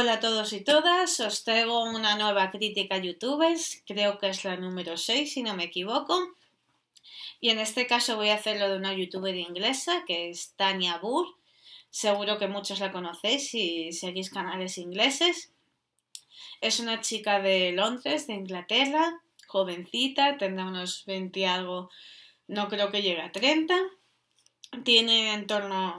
Hola a todos y todas, os traigo una nueva crítica a youtubers, creo que es la número 6 si no me equivoco. Y en este caso voy a hacerlo de una youtuber inglesa que es Tania Burr. Seguro que muchos la conocéis si seguís canales ingleses. Es una chica de Londres, de Inglaterra, jovencita, tendrá unos 20 y algo, no creo que llegue a 30. Tiene en torno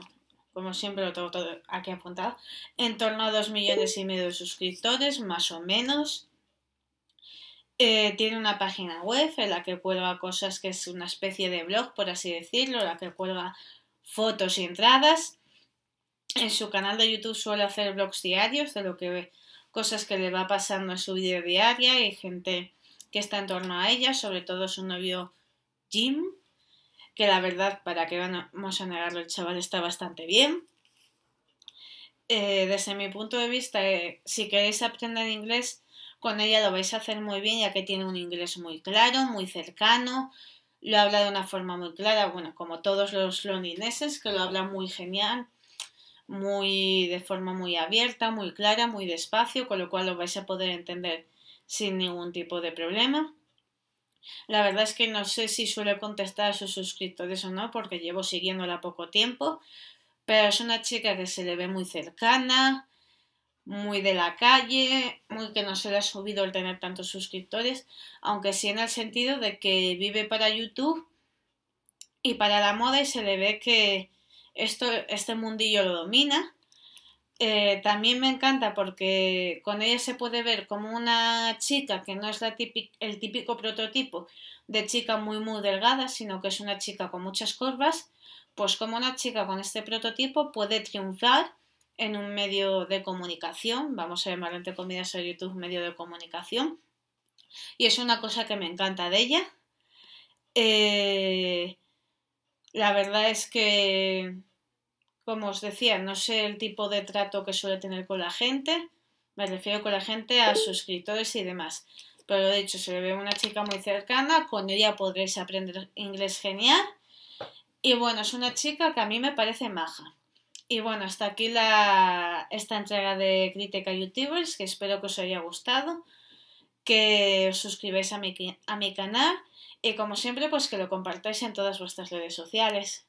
como siempre lo tengo todo aquí apuntado, en torno a dos millones y medio de suscriptores, más o menos. Eh, tiene una página web en la que cuelga cosas que es una especie de blog, por así decirlo, en la que cuelga fotos y entradas. En su canal de YouTube suele hacer blogs diarios de lo que ve, cosas que le va pasando en su vida diaria y gente que está en torno a ella, sobre todo su novio Jim, que la verdad, para que vamos a negarlo, el chaval está bastante bien. Eh, desde mi punto de vista, eh, si queréis aprender inglés, con ella lo vais a hacer muy bien, ya que tiene un inglés muy claro, muy cercano, lo habla de una forma muy clara, bueno, como todos los londineses, que lo hablan muy genial, muy de forma muy abierta, muy clara, muy despacio, con lo cual lo vais a poder entender sin ningún tipo de problema. La verdad es que no sé si suele contestar a sus suscriptores o no, porque llevo siguiéndola poco tiempo, pero es una chica que se le ve muy cercana, muy de la calle, muy que no se le ha subido el tener tantos suscriptores, aunque sí en el sentido de que vive para YouTube y para la moda y se le ve que esto, este mundillo lo domina eh, también me encanta porque con ella se puede ver como una chica que no es el típico prototipo de chica muy muy delgada, sino que es una chica con muchas curvas, pues como una chica con este prototipo puede triunfar en un medio de comunicación, vamos a llamar entre comillas a YouTube medio de comunicación, y es una cosa que me encanta de ella. Eh, la verdad es que como os decía, no sé el tipo de trato que suele tener con la gente, me refiero con la gente a suscriptores y demás. Pero lo dicho, se le ve una chica muy cercana, con ella podréis aprender inglés genial. Y bueno, es una chica que a mí me parece maja. Y bueno, hasta aquí la, esta entrega de Crítica Youtubers, que espero que os haya gustado, que os suscribáis a a mi canal y como siempre, pues que lo compartáis en todas vuestras redes sociales.